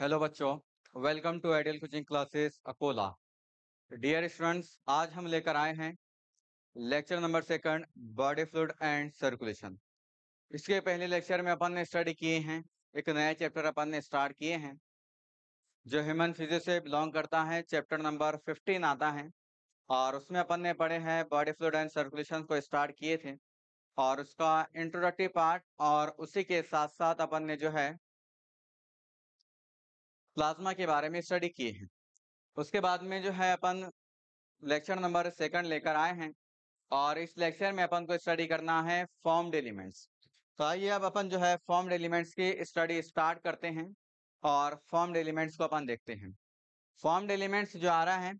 hello बच्चों welcome to ideal coaching classes Akola dear students आज हम लेकर आए हैं lecture number second body fluid and circulation इसके पहले लेक्चर में अपन ने स्टडी किए हैं एक नया चैप्टर अपन ने स्टार्ट किए हैं जो ह्यूमन फिजिक्स से बिलोंग करता है चैप्टर नंबर फिफ्टीन आता है और उसमें अपन ने पढ़े हैं बॉडी फ्लूड एंड सर्कुलेशन को स्टार्ट किए थे और उसका इंट्रोडक्टिव पार्ट और उसी के साथ साथ अपन ने जो है प्लाज्मा के बारे में स्टडी किए हैं उसके बाद में जो है अपन लेक्चर नंबर सेकंड लेकर आए हैं और इस लेक्चर में अपन को स्टडी करना है फॉर्म्ड एलिमेंट्स तो आइए अब अपन जो है फॉर्म्ड एलिमेंट्स की स्टडी स्टार्ट करते हैं और फॉर्म्ड एलिमेंट्स को अपन देखते हैं फॉर्म्ड एलिमेंट्स जो आ रहा है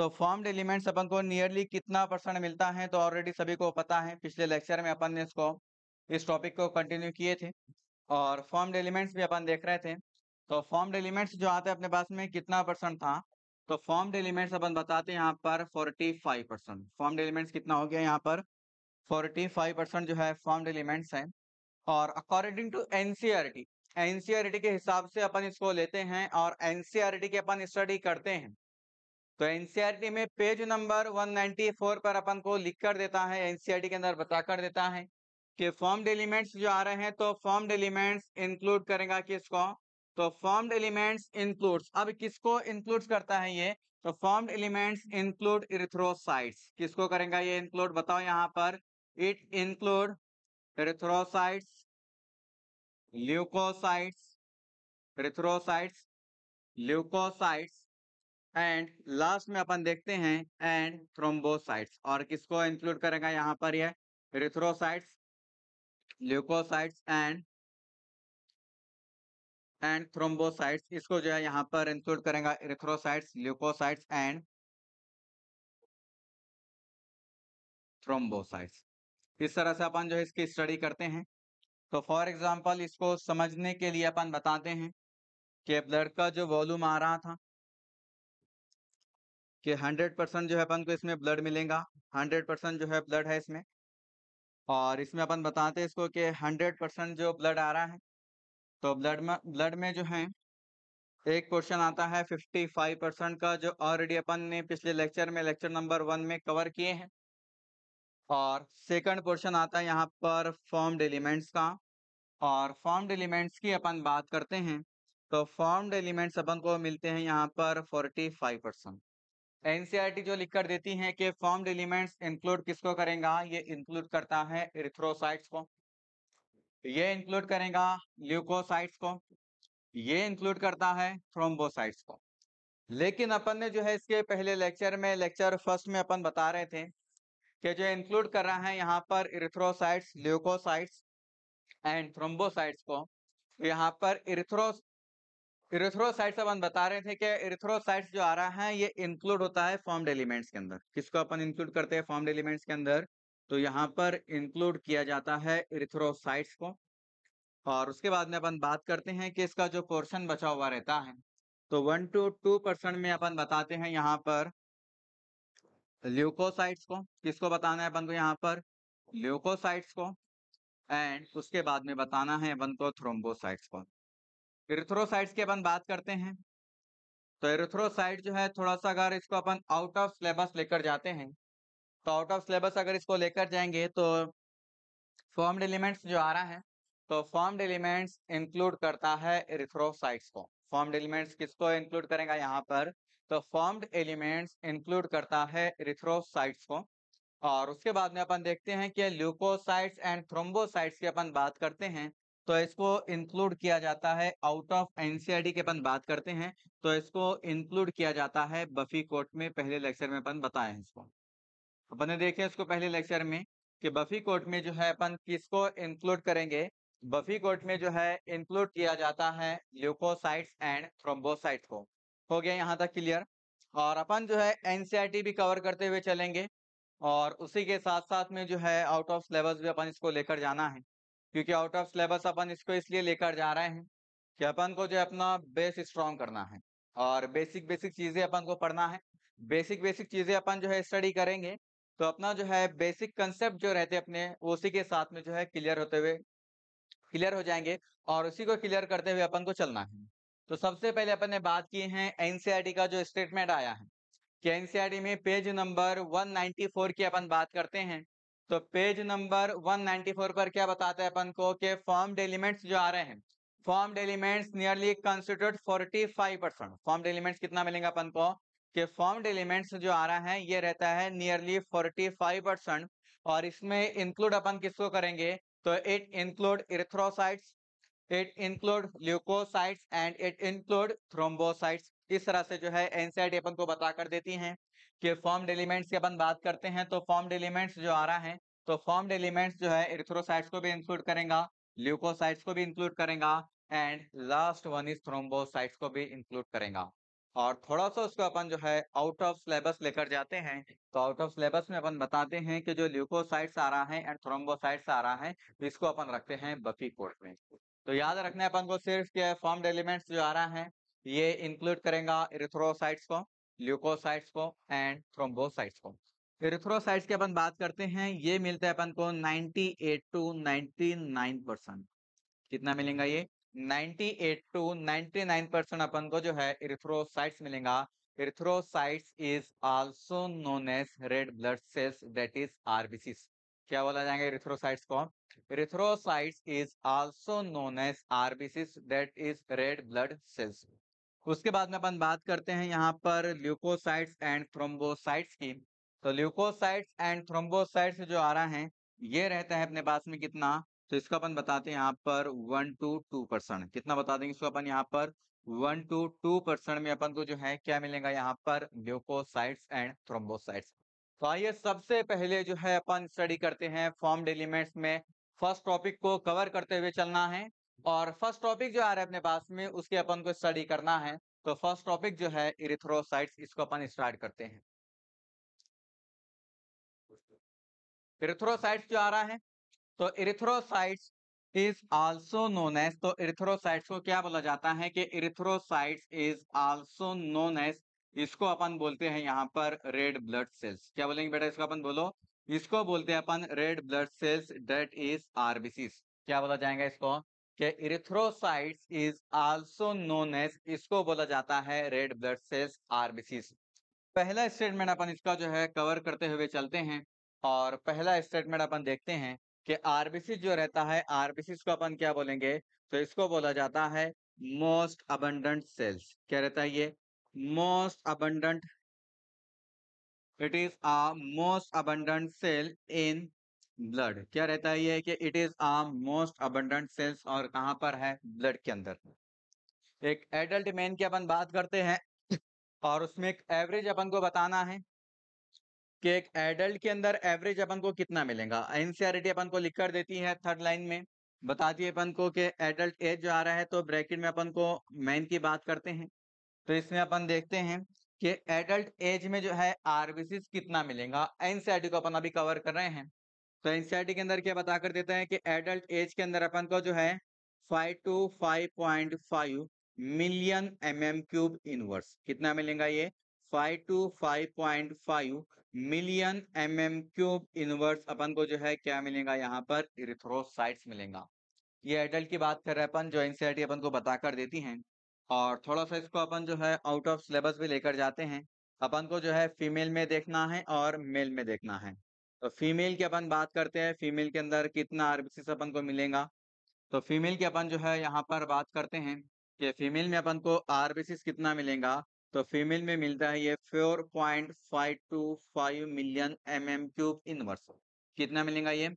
तो फॉर्म्ड एलिमेंट्स अपन को नियरली कितना परसेंट मिलता है तो ऑलरेडी सभी को पता है पिछले लेक्चर में अपन ने इसको इस टॉपिक को कंटिन्यू किए थे और फॉर्म्ड एलिमेंट्स भी अपन देख रहे थे तो फॉर्म एलिमेंट्स जो आते हैं अपने पास में कितना परसेंट था तो फॉर्म एलिमेंट्स अपन बताते हैं यहाँ पर 45 परसेंट फॉर्म एलिमेंट्स कितना हो गया यहाँ पर 45 परसेंट जो है फॉर्म एलिमेंट्स हैं और अकॉर्डिंग टू एनसीआरटी एनसीआरटी के हिसाब से अपन इसको लेते हैं और एनसीआरटी e के अपन स्टडी करते हैं तो एनसीआरटी e में पेज नंबर फोर पर अपन को लिख कर देता है एनसीआरटी e के अंदर बता कर देता है कि फॉर्म एलिमेंट्स जो आ रहे हैं तो फॉर्म एलिमेंट्स इंक्लूड करेगा किसको तो फॉर्म्ड एलिमेंट्स इंक्लूड्स अब किसको इंक्लूड करता है ये तो फॉर्म्ड एलिमेंट्स इंक्लूड इरिथ्रोसाइट्स किसको करेगा ये इंक्लूड बताओ यहां पर it include erythrocytes leucocytes erythrocytes leucocytes and last में अपन देखते हैं एंड थ्रोम्बोसाइट्स और किसको इंक्लूड करेगा यहां पर यह erythrocytes leucocytes and and thrombocytes इसको जो है यहाँ पर इंक्लूड करेगा इरेथ्रोसाइट्स ल्यूकोसाइट्स एंड थ्रोम्बोसाइट्स इस तरह से अपन जो है इसकी स्टडी करते हैं तो फॉर एग्जाम्पल इसको समझने के लिए अपन बताते हैं कि ब्लड का जो वॉल्यूम आ रहा था कि 100 परसेंट जो है अपन को इसमें ब्लड मिलेगा 100 परसेंट जो है ब्लड है इसमें और इसमें अपन बताते हैं इसको कि 100 परसेंट जो ब्लड आ रहा है तो ब्लड में ब्लड में जो है एक पोर्शन आता है 55 परसेंट का जो ऑलरेडी अपन ने पिछले लेक्चर में लेक्चर नंबर वन में कवर किए हैं और सेकंड पोर्शन आता है यहाँ पर फॉर्म्ड एलिमेंट्स का और फॉर्म्ड एलिमेंट्स की अपन बात करते हैं तो फॉर्म्ड एलिमेंट्स अपन को मिलते हैं यहाँ पर 45 परसेंट एनसीईआरटी जो लिख कर देती है कि फॉर्म्ड एलिमेंट्स इंक्लूड किसको करेगा ये इंक्लूड करता है इरिथ्रोसाइट्स को तो ये इंक्लूड करेगा ल्यूकोसाइट्स को ये इंक्लूड करता है थ्रोम्बोसाइट्स को लेकिन अपन ने जो है इसके पहले लेक्चर में लेक्चर फर्स्ट में अपन बता रहे थे कि जो इंक्लूड कर रहा है यहाँ पर इरिथ्रोसाइट्स ल्यूकोसाइट्स एंड थ्रोम्बोसाइट्स को तो यहाँ पर इरिथ्रो इरिथ्रोसाइट्स अपन बता रहे थे कि इरिथ्रोसाइट्स जो आ रहा है ये इंक्लूड होता है फॉर्म्ड एलिमेंट्स के अंदर किसको अपन इंक्लूड करते हैं फॉर्म्ड एलिमेंट्स के अंदर तो यहाँ पर इंक्लूड किया जाता है इरिथ्रोसाइट्स को और उसके बाद में अपन बात करते हैं कि इसका जो पोर्शन बचा हुआ रहता है तो वन टू टू परसेंट में अपन बताते हैं यहाँ पर ल्यूकोसाइट्स को किसको बताना है अपन को यहाँ पर ल्यूकोसाइट्स को एंड उसके बाद में बताना है अपन को थ्रोम्बोसाइट्स को इरिथ्रोसाइट्स की अपन बात करते हैं तो एरिथ्रोसाइट जो है थोड़ा सा अगर इसको अपन आउट ऑफ सिलेबस लेकर जाते हैं तो आउट ऑफ सिलेबस अगर इसको लेकर जाएंगे तो फॉर्म्ड एलिमेंट्स जो आ रहा है तो फॉर्म्ड एलिमेंट्स इंक्लूड करता है इरिथ्रोसाइट्स को फॉर्म्ड एलिमेंट्स किसको इंक्लूड करेगा यहाँ पर तो फॉर्म्ड एलिमेंट्स इंक्लूड करता है इरिथ्रोसाइट्स को और उसके बाद में अपन देखते हैं कि ल्यूकोसाइट्स एंड थ्रोम्बोसाइट्स की अपन बात करते हैं तो इसको इंक्लूड किया जाता है आउट ऑफ एनसीआरटी के अपन बात करते हैं तो इसको इंक्लूड किया जाता है बफी कोट में पहले लेक्चर में अपन बताए हैं इसको अपन ने देखे इसको पहले लेक्चर में कि बफी कोट में जो है अपन किसको इंक्लूड करेंगे बफी कोट में जो है इंक्लूड किया जाता है ल्यूकोसाइट्स एंड थ्रोम्बोसाइट को हो गया यहाँ तक क्लियर और अपन जो है एनसीईआरटी e भी कवर करते हुए चलेंगे और उसी के साथ साथ में जो है आउट ऑफ सिलेबस भी अपन इसको लेकर जाना है क्योंकि आउट ऑफ सिलेबस अपन इसको इसलिए लेकर जा रहे हैं कि अपन को जो है अपना बेस स्ट्रॉन्ग करना है और बेसिक बेसिक चीजें अपन को पढ़ना है बेसिक बेसिक चीजें अपन जो है स्टडी करेंगे तो अपना जो है बेसिक कंसेप्ट जो रहते हैं अपने उसी के साथ में जो है क्लियर होते हुए क्लियर हो जाएंगे और उसी को क्लियर करते हुए अपन को चलना है तो सबसे पहले अपन ने बात की है एनसीआरटी e का जो स्टेटमेंट आया है कि एनसीआरटी e में पेज नंबर 194 की अपन बात करते हैं तो पेज नंबर 194 पर क्या बताते हैं अपन को कि फॉर्म डेलीमेंट्स जो आ रहे हैं formed elements nearly constitute 45 percent formed elements कितना मिलेगा अपन को कि फॉर्म्ड एलिमेंट्स जो आ रहा है ये रहता है नियरली फोर्टी फाइव परसेंट और इसमें इंक्लूड अपन किसको करेंगे तो it include erythrocytes it include leucocytes and it include thrombocytes इस तरह से जो है एनसीआर अपन को बता कर देती हैं कि फॉर्म्ड एलिमेंट्स की अपन बात करते हैं तो फॉर्म्ड एलिमेंट्स जो आ रहा है तो फॉर्म्ड एलिमेंट्स जो है इरेथ्रोसाइट्स को भी इंक्लूड करेगा ल्यूकोसाइट्स को भी इंक्लूड करेगा and last one is thrombocytes को भी इंक्लूड करेगा और थोड़ा सा उसको अपन जो है आउट ऑफ सिलेबस लेकर जाते हैं तो आउट ऑफ सिलेबस में अपन बताते हैं कि जो ल्यूकोसाइट्स आ रहा है एंड थ्रोम्बोसाइट्स आ रहा है इसको अपन रखते हैं बफी कोर्ट में तो याद रखना है अपन को सिर्फ क्या फॉर्म एलिमेंट्स जो आ रहा है ये इंक्लूड करेगा इरिथ्रोसाइट्स को ल्यूकोसाइट्स को एंड थ्रोम्बोसाइट्स को इरिथ्रोसाइट्स की अपन बात करते हैं ये मिलता है अपन को 98 टू 99 परसेंट कितना मिलेगा ये 98 टू 99 परसेंट अपन को जो है इरिथ्रोसाइट्स मिलेगा erythrocytes is also known as red blood cells that is RBC क्या बोला इरिथ्रोसाइट्स को erythrocytes is also known as RBC that is red blood cells उसके बाद में अपन बात करते हैं यहाँ पर ल्यूकोसाइट्स एंड थ्रोम्बोसाइट्स की तो ल्यूकोसाइट्स एंड थ्रोम्बोसाइट्स जो आ रहा है ये रहता है अपने पास में कितना तो इसको अपन बताते हैं यहाँ पर वन टू टू परसेंट कितना बता देंगे इसको अपन यहाँ पर वन टू टू परसेंट में अपन को जो है क्या मिलेगा यहाँ पर ल्यूकोसाइट्स एंड थ्रोम्बोसाइट्स तो आइए सबसे पहले जो है अपन स्टडी करते हैं फॉर्म एलिमेंट्स में फर्स्ट टॉपिक को कवर करते हुए चलना है और फर्स्ट टॉपिक जो आ रहा है अपने पास में उसके अपन को स्टडी करना है तो फर्स्ट टॉपिक जो है इरिथ्रोसाइट्स इसको अपन स्टार्ट करते हैं इरिथ्रोसाइट्स जो आ रहा है तो erythrocytes is also known as तो इरिथ्रोसाइट्स को क्या बोला जाता है कि erythrocytes is also known as इसको अपन बोलते हैं यहाँ पर रेड ब्लड सेल्स क्या बोलेंगे बेटा इसको अपन बोलो इसको बोलते हैं अपन red blood cells that is RBC क्या बोला जाएगा इसको erythrocytes is also known as इसको बोला जाता है रेड ब्लड सेल्स आरबीसी पहला स्टेटमेंट अपन इसका जो है कवर करते हुए चलते हैं और पहला स्टेटमेंट अपन देखते हैं कि आरबीसी जो रहता है आरबीसी को अपन क्या बोलेंगे तो इसको बोला जाता है मोस्ट अबंडेंट सेल्स क्या रहता है ये most abundant it is a most abundant cell in blood क्या रहता है ये कि it is a most abundant cells और कहां पर है ब्लड के अंदर एक एडल्ट मैन की अपन बात करते हैं और उसमें एक एवरेज अपन को बताना है कि एक एडल्ट के अंदर एवरेज अपन को कितना मिलेगा एनसीआरटी अपन को लिख कर देती है थर्ड लाइन में बताती है अपन को कि एडल्ट एज जो आ रहा है तो ब्रैकेट में अपन को मैन की बात करते हैं तो इसमें अपन देखते हैं कि एडल्ट एज में जो है आरबीसी कितना मिलेगा एनसीआरटी को अपन अभी कवर कर रहे हैं तो एनसीआरटी के अंदर क्या बता कर देते हैं कि एडल्ट एज के अंदर अपन को जो है five to five point five million m m cube inverse कितना मिलेगा ये five to five point five million m m cube inverse अपन को जो है क्या मिलेगा यहाँ पर इरिथ्रोसाइट्स मिलेगा ये एडल्ट की बात कर रहे हैं अपन जो एनसीआरटी e अपन को बताकर देती हैं और थोड़ा सा इसको अपन जो है आउट ऑफ सिलेबस भी लेकर जाते हैं अपन को जो है फीमेल में देखना है और मेल में देखना है तो फीमेल की अपन बात करते हैं फीमेल के अंदर कितना आरबीसीस अपन को मिलेगा तो फीमेल की अपन जो है यहाँ पर बात करते हैं कि फीमेल में अपन को आरबीसीस कितना मिलेगा तो फीमेल में मिलता है ये four point five to five million m m cube inverse कितना मिलेगा ये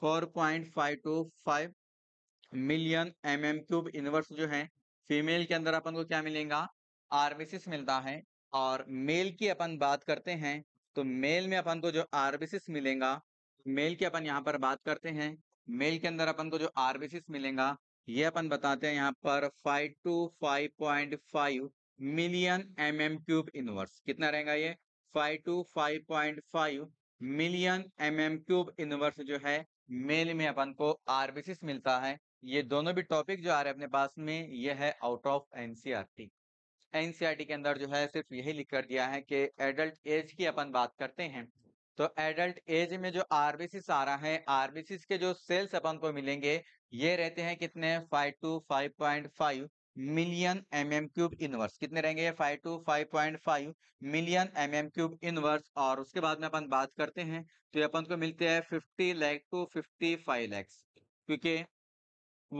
four point five to five million m m cube inverse जो है फीमेल के अंदर अपन को क्या मिलेगा आरबीसिस मिलता है और मेल की अपन बात करते हैं तो मेल में अपन को जो आरबीसिस मिलेगा मेल की अपन यहाँ पर बात करते हैं मेल के अंदर अपन को जो आरबीसिस मिलेगा ये अपन बताते हैं यहाँ पर five to five point five million m m cube inverse कितना रहेगा ये five to five point five million m m cube inverse जो है मेल में अपन को आरबीसीस मिलता है ये दोनों भी टॉपिक जो आ रहे हैं अपने पास में ये है आउट ऑफ एनसीआरटी एनसीआरटी के अंदर जो है सिर्फ यही लिख कर दिया है कि एडल्ट एज की अपन बात करते हैं तो एडल्ट एज में जो आरबीसीस आ रहा है आरबीसीस के जो सेल्स अपन को मिलेंगे ये रहते हैं कितने five to five point five million m m cube inverse कितने रहेंगे five to five point five million m m cube inverse और उसके बाद में अपन बात करते हैं तो ये अपन को मिलते हैं fifty lakh to fifty five lakhs क्योंकि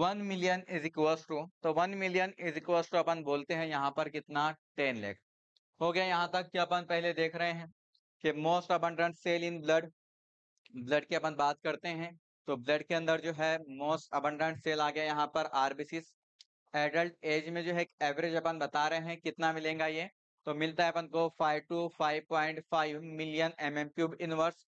one million is equals to तो one million is equals to अपन बोलते हैं यहाँ पर कितना टेन लैख हो गया यहाँ तक कि अपन पहले देख रहे हैं कि most abundant cell in blood blood की अपन बात करते हैं तो ब्लड के अंदर जो है मोस्ट अबंडेंट सेल आ गया यहाँ पर आरबीसी एडल्ट एज में जो है एवरेज अपन बता रहे हैं कितना मिलेगा ये तो मिलता है अपन को five to five point five million m m cube inverse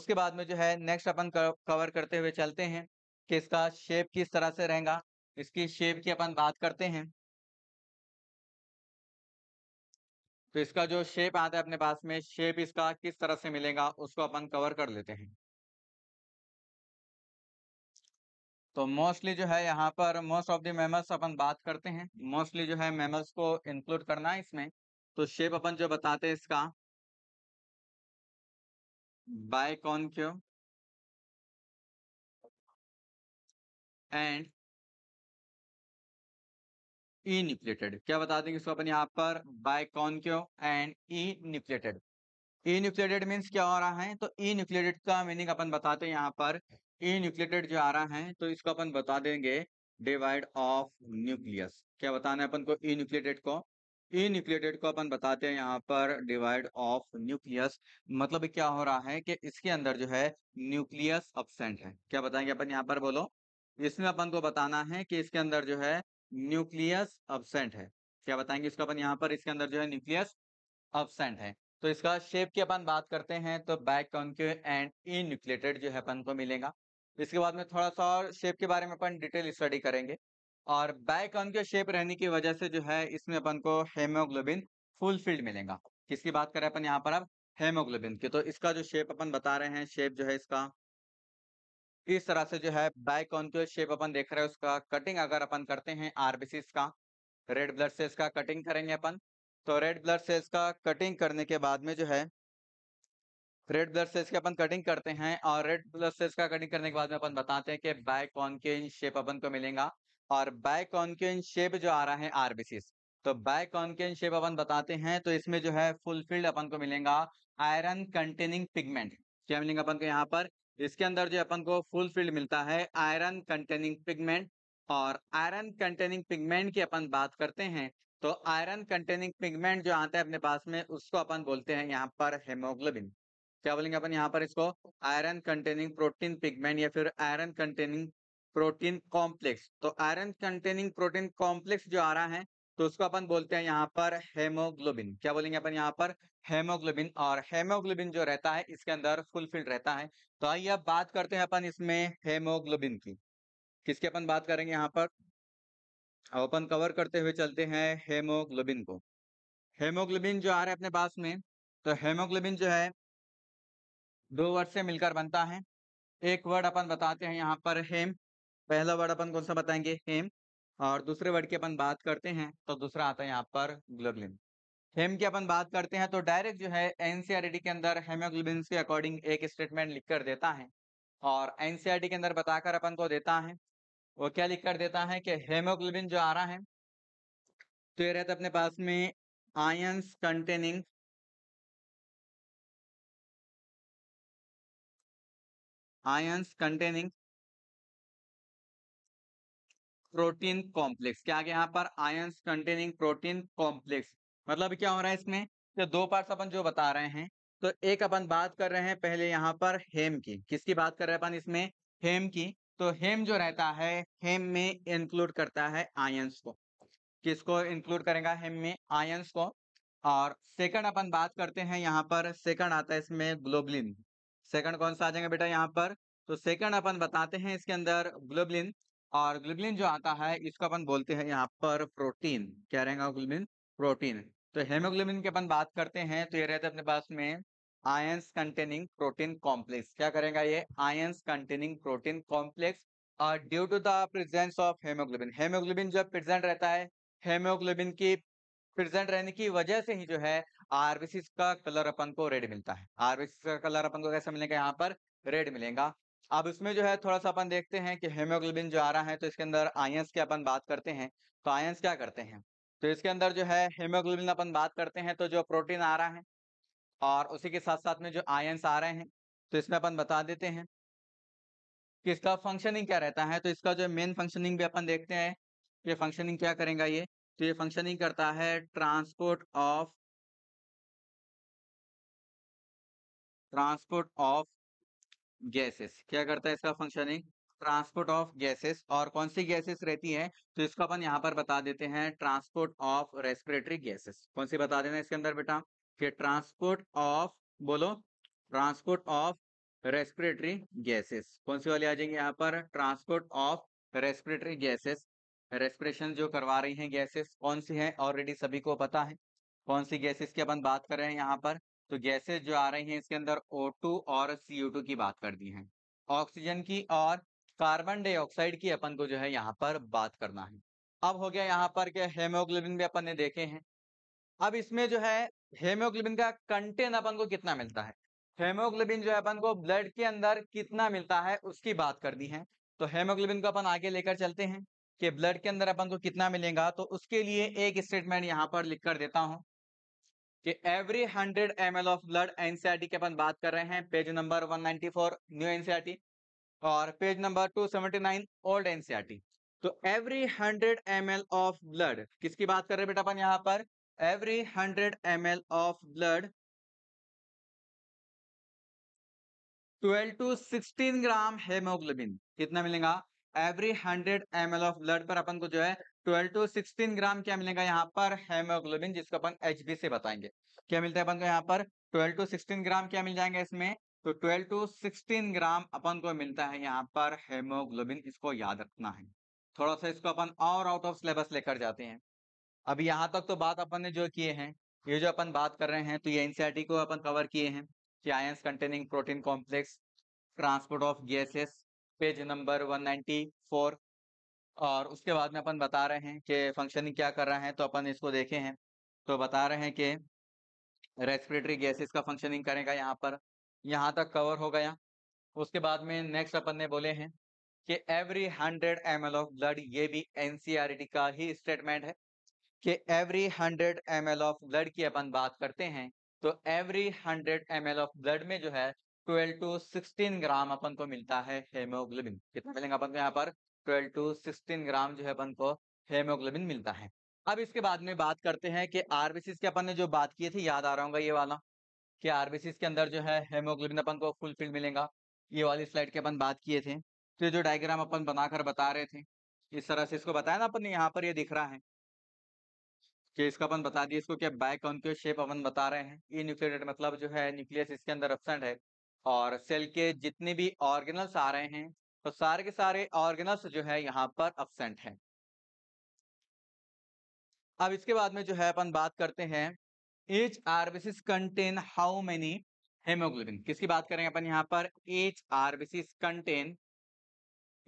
उसके बाद में जो है नेक्स्ट अपन कवर करते हुए चलते हैं कि इसका शेप किस तरह से रहेगा इसकी शेप की अपन बात करते हैं तो इसका जो शेप आता है अपने पास में शेप इसका किस तरह से मिलेगा उसको अपन कवर कर लेते हैं तो मोस्टली जो है यहाँ पर मोस्ट ऑफ द मेमल्स अपन बात करते हैं मोस्टली जो है मेमल्स को इंक्लूड करना है इसमें तो शेप अपन जो बताते हैं इसका bye biconcave and E nucleated क्या बता देंगे इसको अपन यहाँ पर biconcave and enucleated enucleated means क्या हो रहा है तो ई का मीनिंग अपन बताते हैं यहाँ पर इन्यूक्लेटेड जो आ रहा है तो इसको अपन बता देंगे डिवाइड ऑफ न्यूक्लियस क्या बताना है अपन को ई को ई को अपन बताते हैं यहाँ पर डिवाइड ऑफ न्यूक्लियस मतलब क्या हो रहा है कि इसके अंदर जो है न्यूक्लियस अब्सेंट है क्या बताएंगे अपन यहाँ पर बोलो इसमें अपन को बताना है कि इसके अंदर जो है न्यूक्लियस अब्सेंट है क्या बताएंगे इसको अपन यहाँ पर इसके अंदर जो है न्यूक्लियस अब्सेंट है तो इसका शेप की अपन बात करते हैं तो बैक कॉन्क्यू एंड इन्यूक्लेटेड जो है अपन को मिलेगा इसके बाद में थोड़ा सा और शेप के बारे में अपन डिटेल स्टडी करेंगे और बैक कॉन्क्यू शेप रहने की वजह से जो है इसमें अपन को हेमोग्लोबिन फुलफिल्ड मिलेगा किसकी बात करें अपन यहाँ पर अब हेमोग्लोबिन की तो इसका जो शेप अपन बता रहे हैं शेप जो है इसका इस तरह से जो है बैक बाइकॉन्क्यूल शेप अपन देख रहे हैं उसका कटिंग अगर अपन करते हैं आरबीसी का रेड ब्लड सेल्स का कटिंग करेंगे अपन तो रेड ब्लड सेल्स का कटिंग करने के बाद में जो है रेड ब्लड सेल्स की अपन कटिंग करते हैं और रेड ब्लड सेल्स का कटिंग करने के बाद में अपन बताते हैं कि बाय कॉन्केन शेप अपन को मिलेगा और बाय इन शेप जो आ रहा है आरबीसी तो बाय इन शेप अपन बताते हैं तो इसमें जो है फुलफिल्ड अपन को मिलेगा आयरन कंटेनिंग पिगमेंट क्या मिलेंगे अपन को यहाँ पर इसके अंदर जो अपन को फुलफिल्ड मिलता है आयरन कंटेनिंग पिगमेंट और आयरन कंटेनिंग पिगमेंट की अपन बात करते हैं तो आयरन कंटेनिंग पिगमेंट जो आता है अपने पास में उसको अपन बोलते हैं यहाँ पर हेमोग्लोबिन क्या बोलेंगे अपन यहाँ पर इसको आयरन कंटेनिंग प्रोटीन पिगमेंट या फिर आयरन कंटेनिंग प्रोटीन कॉम्प्लेक्स तो आयरन कंटेनिंग प्रोटीन कॉम्प्लेक्स जो आ रहा है तो उसको अपन बोलते हैं यहाँ पर हेमोग्लोबिन क्या बोलेंगे अपन यहाँ पर हेमोग्लोबिन और हेमोग्लोबिन जो रहता है इसके अंदर फुलफिल्ड रहता है तो आइए अब बात करते हैं अपन इसमें हेमोग्लोबिन की किसके अपन बात करेंगे यहाँ पर अब अपन कवर करते हुए चलते हैं हेमोग्लोबिन को हेमोग्लोबिन जो आ रहा है अपने पास में तो हेमोग्लोबिन जो है दो वर्ड से मिलकर बनता है एक वर्ड अपन बताते हैं यहाँ पर हेम पहला वर्ड अपन कौन सा बताएंगे हेम और दूसरे वर्ड की अपन बात करते हैं तो दूसरा आता है यहाँ पर ग्लोबलिन हेम की अपन बात करते हैं तो डायरेक्ट जो है एनसीआरटी के अंदर हेमोग्लोबिन के अकॉर्डिंग एक स्टेटमेंट लिख कर देता है और एनसीआरटी के अंदर बताकर अपन को देता है वो क्या लिख कर देता है कि हेमोग्लोबिन जो आ रहा है तो ये रहता अपने पास में irons containing irons containing protein complex क्या आगे यहां पर आयंस कंटेनिंग प्रोटीन कॉम्प्लेक्स मतलब क्या हो रहा है इसमें तो दो पार्ट्स अपन जो बता रहे हैं तो एक अपन बात कर रहे हैं पहले यहां पर हेम की किसकी बात कर रहे हैं अपन इसमें हेम की तो हेम जो रहता है हेम में इंक्लूड करता है आयंस को किसको इंक्लूड करेगा हेम में आयंस को और सेकंड अपन बात करते हैं यहाँ पर सेकंड आता है इसमें ग्लोबलिन सेकंड कौन सा आ जाएगा बेटा यहाँ पर तो सेकंड अपन बताते हैं इसके अंदर ग्लोबलिन और ग्लोबलिन जो आता है इसको अपन बोलते हैं यहाँ पर प्रोटीन क्या रहेगा ग्लोबलिन प्रोटीन तो हेमोग्लोबिन की अपन बात करते हैं तो ये रहते अपने पास में आयंस कंटेनिंग प्रोटीन कॉम्प्लेक्स क्या करेगा ये irons containing protein complex due to the presence of haemoglobin haemoglobin जब प्रेजेंट रहता है हेमोग्लोबिन की प्रेजेंट रहने की वजह से ही जो है आरबीसी का कलर अपन को रेड मिलता है आरबीसी का कलर अपन को कैसे मिलेगा यहाँ पर रेड मिलेगा अब इसमें जो है थोड़ा सा अपन देखते हैं कि हेमोग्लोबिन जो आ रहा है तो इसके अंदर आयंस की अपन बात करते हैं तो आयंस क्या करते हैं तो इसके अंदर जो है हेमोग्लोबिन अपन बात करते हैं तो जो प्रोटीन आ रहा है और उसी के साथ साथ में जो आयंस आ रहे हैं तो इसमें अपन बता देते हैं कि इसका फंक्शनिंग क्या रहता है तो इसका जो मेन फंक्शनिंग भी अपन देखते हैं ये फंक्शनिंग क्या करेगा ये तो ये फंक्शनिंग करता है transport of transport of gases क्या करता है इसका फंक्शनिंग ट्रांसपोर्ट ऑफ गैसेस और कौन सी गैसेस रहती है तो इसको अपन यहाँ पर बता देते हैं ट्रांसपोर्ट ऑफ रेस्पिरेटरी गैसेस कौन सी बता देना इसके अंदर बेटा कि ट्रांसपोर्ट ऑफ बोलो ट्रांसपोर्ट ऑफ रेस्पिरेटरी गैसेस कौन सी वाली आ जाएंगे यहाँ पर transport of respiratory gases respiration जो करवा रही हैं गैसेस कौन सी हैं ऑलरेडी सभी को पता है कौन सी गैसेस की अपन बात कर रहे हैं यहाँ पर तो गैसेस जो आ रही हैं इसके अंदर O2 और CO2 की बात कर दी है ऑक्सीजन की और कार्बन डाइऑक्साइड की अपन को जो है यहाँ पर बात करना है अब हो गया यहाँ पर क्या हेमोग्लोबिन भी अपन ने देखे हैं अब इसमें जो है हेमोग्लोबिन का कंटेंट अपन को कितना मिलता है हेमोग्लोबिन जो है अपन को ब्लड के अंदर कितना मिलता है उसकी बात कर दी है तो हेमोग्लोबिन को अपन आगे लेकर चलते हैं कि ब्लड के अंदर अपन को कितना मिलेगा तो उसके लिए एक स्टेटमेंट यहाँ पर लिख कर देता हूँ कि every hundred m of blood NCERT की अपन बात कर रहे हैं page number four new NCERT और page number nine old NCERT तो every hundred m of blood किसकी बात कर रहे हैं बेटा अपन यहाँ पर every 100 ml of blood 12 to 16 gram haemoglobin कितना मिलेगा एवरी 100 एम ऑफ ब्लड पर अपन को जो है 12 टू 16 ग्राम क्या मिलेगा यहाँ पर हेमोग्लोबिन जिसको अपन एच से बताएंगे क्या मिलता है अपन को यहाँ पर 12 टू 16 ग्राम क्या मिल जाएंगे इसमें तो 12 टू 16 ग्राम अपन को मिलता है यहाँ पर हेमोग्लोबिन इसको याद रखना है थोड़ा सा इसको अपन और आउट ऑफ सिलेबस लेकर जाते हैं अब यहाँ तक तो बात अपन ने जो किए हैं ये जो अपन बात कर रहे हैं तो ये एनसीआरटी को अपन कवर किए हैं कि irons containing protein complex transport of gases page number 194 और उसके बाद में अपन बता रहे हैं कि फंक्शनिंग क्या कर रहा है तो अपन इसको देखे हैं तो बता रहे हैं कि रेस्पिरेटरी गैसेस का फंक्शनिंग करेगा यहाँ पर यहाँ तक कवर हो गया उसके बाद में नेक्स्ट अपन ने बोले हैं कि every hundred m of blood ये भी एनसीआरटी e का ही स्टेटमेंट है कि every hundred m of blood की अपन बात करते हैं तो every hundred m of blood में जो है 12 टू 16 ग्राम अपन को मिलता है हेमोग्लोबिन कितना मिलेगा अपन को यहाँ पर 12 टू 16 ग्राम जो है अपन को हेमोग्लोबिन मिलता है अब इसके बाद में बात करते हैं कि आरबीसी के अपन ने जो बात की थी याद आ रहा होगा ये वाला कि आरबीसी के अंदर जो है हेमोग्लोबिन अपन को फुलफिल मिलेगा ये वाली स्लाइड के अपन बात किए थे तो जो डायग्राम अपन बनाकर बता रहे थे इस तरह से इसको बताया ना अपन यहाँ पर ये दिख रहा है कि इसको अपन बता दिए इसको क्या बैक ऑनक्यू शेप अपन बता रहे हैं ई न्यूक्लियटेड मतलब जो है न्यूक्लियस इसके अंदर एबसेंट है और सेल के जितने भी ऑर्गेनल्स आ रहे हैं तो सारे के सारे ऑर्गेनल्स जो है यहाँ पर एबसेंट है अब इसके बाद में जो है अपन बात करते हैं each RBCs contain how many haemoglobin किसकी बात करें अपन यहाँ पर each RBCs contain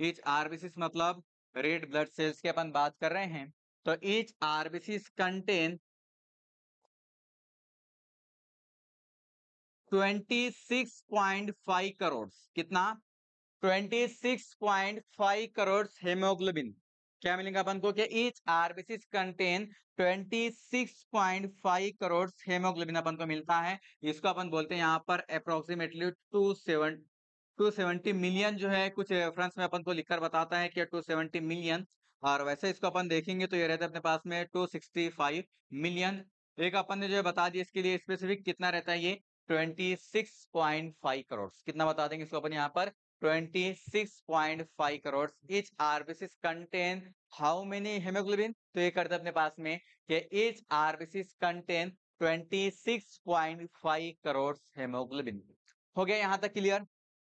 each RBCs मतलब रेड ब्लड सेल्स की अपन बात कर रहे हैं So तो each RBCs contain 26.5 करोड़ कितना 26.5 करोड़ हेमोग्लोबिन क्या मिलेगा अपन को कि each RBC contain 26.5 crore haemoglobin अपन को मिलता है इसको अपन बोलते हैं यहाँ पर approximately two seven two seventy million जो है कुछ रेफरेंस में अपन को लिखकर बताता है कि टू सेवेंटी मिलियन और वैसे इसको अपन देखेंगे तो ये रहता है अपने पास में टू सिक्सटी फाइव मिलियन एक अपन ने जो बता दिया इसके लिए स्पेसिफिक कितना रहता है ये twenty six point five crore कितना बता देंगे इसको अपन यहाँ पर twenty six point five crore each RBC contain how many haemoglobin तो ये करते अपने पास में कि each RBC contain twenty six point five crore haemoglobin हो गया यहाँ तक क्लियर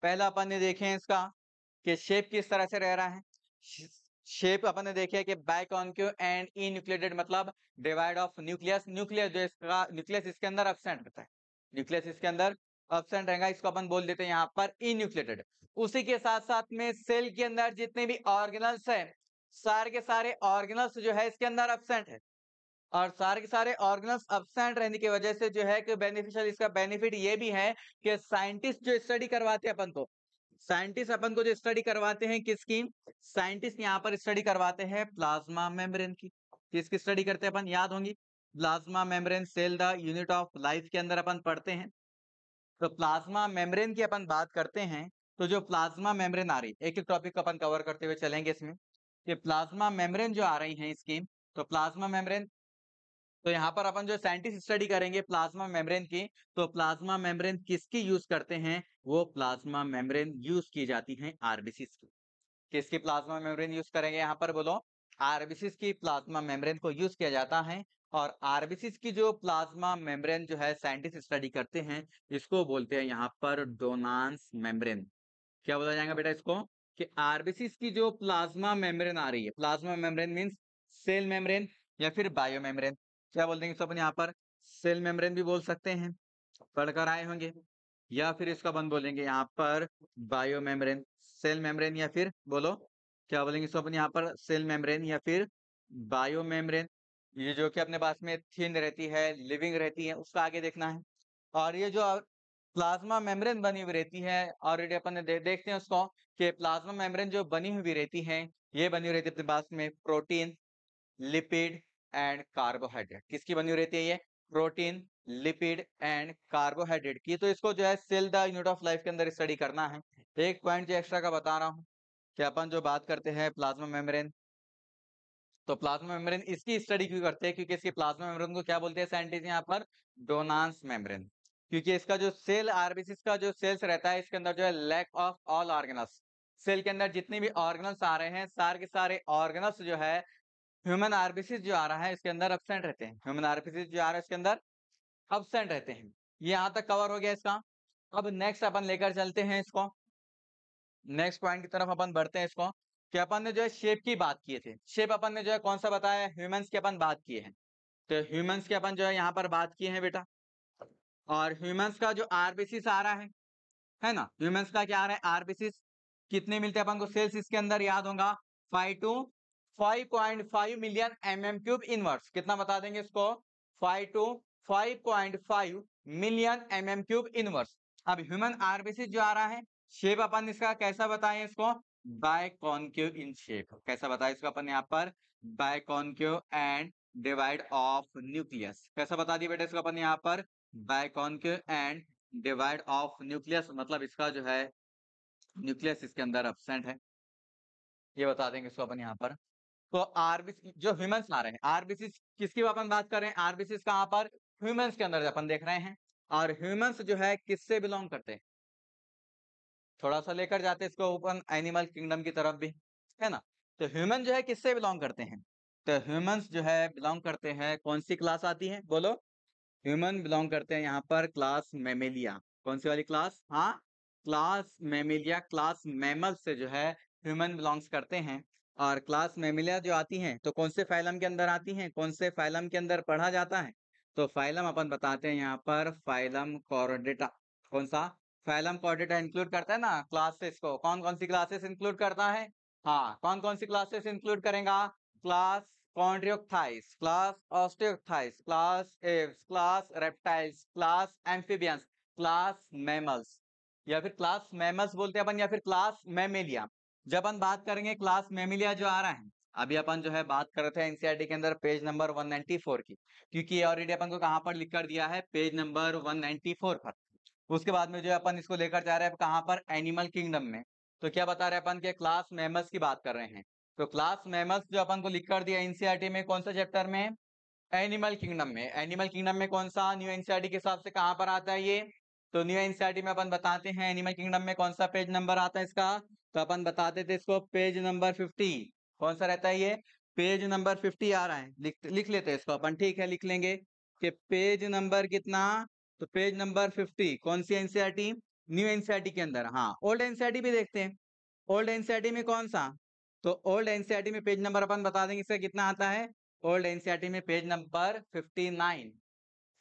पहला अपन ने देखे इसका कि शेप किस तरह से रह रहा है शेप अपन ने देखे है कि बाइकॉन्क्यू एंड ई न्यूक्लिएटेड मतलब डिवाइड ऑफ न्यूक्लियस न्यूक्लियस जो इसका न्यूक्लियस इसके अंदर अपसेंट रहता है न्यूक्लियस इसके अंदर अपसेंट रहेगा इसको अपन बोल देते हैं यहाँ पर ई न्यूक्लिएटेड उसी के साथ साथ में सेल के अंदर जितने भी ऑर्गेनल्स है सारे के सारे ऑर्गेनल्स जो है इसके अंदर अपसेंट है और सारे के सारे ऑर्गेनल्स अपसेंट रहने की वजह से जो है कि बेनिफिशियल इसका बेनिफिट ये भी है कि साइंटिस्ट जो स्टडी करवाते हैं अपन को साइंटिस्ट अपन को जो स्टडी करवाते हैं किसकी साइंटिस्ट यहाँ पर स्टडी करवाते हैं प्लाज्मा मेम्ब्रेन की किसकी स्टडी करते हैं अपन याद होंगी plasma membrane cell the unit of life के अंदर अपन पढ़ते हैं तो प्लाज्मा मेम्ब्रेन की अपन बात करते हैं तो जो प्लाज्मा मेम्ब्रेन आ रही एक एक टॉपिक को अपन कवर करते हुए चलेंगे इसमें ये प्लाज्मा मेम्ब्रेन जो आ रही है इसकी तो प्लाज्मा मेम्ब्रेन तो यहाँ पर अपन जो साइंटिस्ट स्टडी करेंगे प्लाज्मा मेम्ब्रेन की तो प्लाज्मा मेम्ब्रेन किसकी यूज करते हैं वो प्लाज्मा मेम्ब्रेन यूज की जाती है आरबीसीस की किसकी प्लाज्मा मेम्ब्रेन यूज करेंगे यहाँ पर बोलो आरबीसीस की प्लाज्मा मेम्ब्रेन को यूज किया जाता है और आरबीसीस की जो प्लाज्मा मेम्ब्रेन जो है साइंटिस्ट स्टडी करते हैं इसको बोलते हैं यहाँ पर डोनांस मेम्ब्रेन क्या बोला जाएगा बेटा इसको कि आरबीसीस की जो प्लाज्मा मेम्ब्रेन आ रही है plasma membrane means cell membrane या फिर बायो मेम्ब्रेन क्या बोल देंगे अपन यहाँ पर सेल मेम्ब्रेन भी बोल सकते हैं पढ़कर आए होंगे या फिर इसका बंद बोलेंगे यहाँ पर बायो मेम्ब्रेन सेल मेम्ब्रेन या फिर बोलो क्या बोलेंगे इसको अपन यहाँ पर सेल मेम्ब्रेन या फिर बायो मेम्ब्रेन ये जो कि अपने पास में थिन रहती है लिविंग रहती है उसका आगे देखना है और ये जो प्लाज्मा मेम्ब्रेन बनी हुई रहती है ऑलरेडी अपन दे, देखते हैं उसको कि प्लाज्मा मेम्ब्रेन जो बनी हुई रहती है ये बनी हुई रहती है अपने पास में प्रोटीन लिपिड एंड कार्बोहाइड्रेट किसकी बनी रहती है ये प्रोटीन लिपिड एंड कार्बोहाइड्रेट की तो इसको जो है cell the unit of life के अंदर स्टडी करना है एक पॉइंट जो एक्स्ट्रा का बता रहा हूं कि अपन जो बात करते हैं प्लाज्मा मेम्ब्रेन तो प्लाज्मा मेम्ब्रेन इसकी स्टडी क्यों करते हैं क्योंकि इसकी प्लाज्मा मेम्ब्रेन को क्या बोलते हैं साइंटिस्ट यहाँ पर डोनांस मेम्ब्रेन क्योंकि इसका जो सेल आरबीसी का जो सेल्स रहता है इसके अंदर जो है lack of all organs cell के अंदर जितने भी ऑर्गेनल्स आ रहे हैं सारे के सारे ऑर्गेनल्स जो है ह्यूमन आरबीसी जो आ रहा है इसके अंदर अब्सेंट रहते हैं ह्यूमन आरबीसी जो आ रहा है इसके अंदर अब्सेंट रहते हैं ये यहाँ तक कवर हो गया इसका अब नेक्स्ट अपन लेकर चलते हैं इसको नेक्स्ट पॉइंट की तरफ अपन बढ़ते हैं इसको कि अपन ने जो है शेप की बात किए थे शेप अपन ने जो है कौन सा बताया ह्यूमन्स की अपन बात किए हैं तो ह्यूमन्स की अपन जो है यहाँ पर बात किए हैं बेटा और ह्यूमन्स का जो आरबीसीस आ रहा है है ना ह्यूमन्स का क्या आ रहा है आरबीसीस कितने मिलते हैं अपन को सेल्स इसके अंदर याद होगा five to 5.5 million mm cube inverse कितना बता देंगे इसको five to 5.5 million mm cube inverse अब ह्यूमन आरबीसी जो आ रहा है शेप अपन इसका कैसा बताएं इसको बाय कॉन्क्यू इन शेप कैसा बताएं इसको अपन यहाँ पर biconcave and devoid of nucleus कैसा बता दिया बेटा इसको अपन यहाँ पर biconcave and devoid of nucleus मतलब इसका जो है न्यूक्लियस इसके अंदर एबसेंट है ये बता देंगे इसको अपन यहाँ पर तो आरबीसी जो ह्यूमंस आ रहे हैं आरबीसी किसकी अपन बात कर रहे हैं आरबीसी कहाँ पर ह्यूमंस के अंदर अपन देख रहे हैं और ह्यूमंस जो है किससे बिलोंग करते हैं थोड़ा सा लेकर जाते हैं इसको ओपन एनिमल किंगडम की तरफ भी है ना तो ह्यूमन जो है किससे बिलोंग करते हैं तो ह्यूमंस जो है बिलोंग करते हैं कौन सी क्लास आती है बोलो ह्यूमन बिलोंग करते हैं यहाँ पर क्लास मेमेलिया कौन सी वाली क्लास हाँ क्लास मेमेलिया क्लास मैमल से जो है ह्यूमन बिलोंग्स करते हैं और क्लास मेमिलिया जो आती हैं तो कौन से फाइलम के अंदर आती हैं कौन से फाइलम के अंदर पढ़ा जाता है तो फाइलम अपन बताते हैं यहाँ पर फाइलम कॉर्डेटा कौन सा फाइलम कॉर्डेटा इंक्लूड करता है ना क्लासेस को कौन कौन सी क्लासेस इंक्लूड करता है हाँ कौन कौन सी क्लासेस इंक्लूड करेगा class chondrichthyes class osteichthyes class aves class reptiles class amphibians class mammals या फिर क्लास मैमल्स बोलते हैं अपन या फिर क्लास मैमेलिया जब हम बात करेंगे क्लास मेमिलिया जो आ रहा है अभी अपन जो है बात कर रहे थे एनसीआरटी e के अंदर पेज नंबर 194 की क्योंकि ऑलरेडी अपन को कहाँ पर लिख कर दिया है पेज नंबर 194 पर उसके बाद में जो है अपन इसको लेकर जा रहे हैं कहाँ पर एनिमल किंगडम में तो क्या बता रहे अपन के क्लास मेमल्स की बात कर रहे हैं तो क्लास मेमल्स जो अपन को लिख कर दिया एनसीआरटी e में कौन सा चैप्टर में एनिमल किंगडम में एनिमल किंगडम में कौन सा न्यू एनसीआरटी के हिसाब से कहाँ पर आता है ये तो न्यू एनसीआरटी e में अपन बताते हैं एनिमल किंगडम में कौन सा पेज नंबर आता है इसका तो अपन बताते थे इसको पेज नंबर फिफ्टी कौन सा रहता है ये पेज नंबर फिफ्टी आ रहा है लिख लिख लेते हैं इसको अपन ठीक है लिख लेंगे कि पेज नंबर कितना तो पेज नंबर फिफ्टी कौन सी एनसीआरटी न्यू एनसीआरटी के अंदर हाँ ओल्ड एनसीआरटी भी देखते हैं ओल्ड एनसीआरटी में कौन सा तो ओल्ड एनसीआरटी में पेज नंबर अपन बता देंगे इसका कितना आता है ओल्ड एनसीआरटी में पेज नंबर फिफ्टी नाइन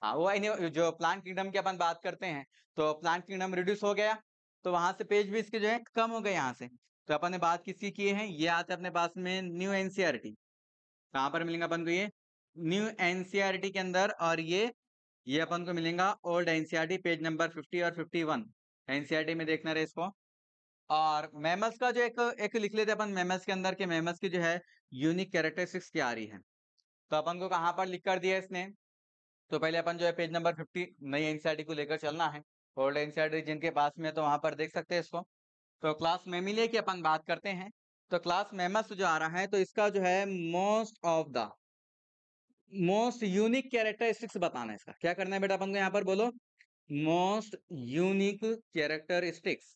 हाँ वो जो प्लांट किंगडम की अपन बात करते हैं तो प्लांट किंगडम रिड्यूस हो गया तो वहां से पेज भी इसके जो है कम हो गए यहाँ से तो अपन ने बात किसकी किए है ये आते अपने पास में न्यू एनसीआरटी e कहाँ पर मिलेंगे अपन को ये न्यू एनसीआरटी e के अंदर और ये ये अपन को मिलेगा old NCERT e page number fifty और फिफ्टी वन एनसीआरटी में देखना रहे इसको और मेमस का जो एक एक लिख लेते अपन मेमस के अंदर के मेमस की जो है यूनिक कैरेक्टरिस्टिक्स क्या आ रही है तो अपन को कहाँ पर लिख कर दिया इसने तो पहले अपन जो है पेज नंबर फिफ्टी नई एनसीआरटी को लेकर चलना है होल्ड इंसर्ट जिनके पास में तो वहां पर देख सकते हैं इसको तो क्लास मेमिले की अपन बात करते हैं तो क्लास मेमस जो आ रहा है तो इसका जो है most of the most unique characteristics बताना है इसका क्या करना है बेटा अपन को यहाँ पर बोलो मोस्ट यूनिक कैरेक्टरिस्टिक्स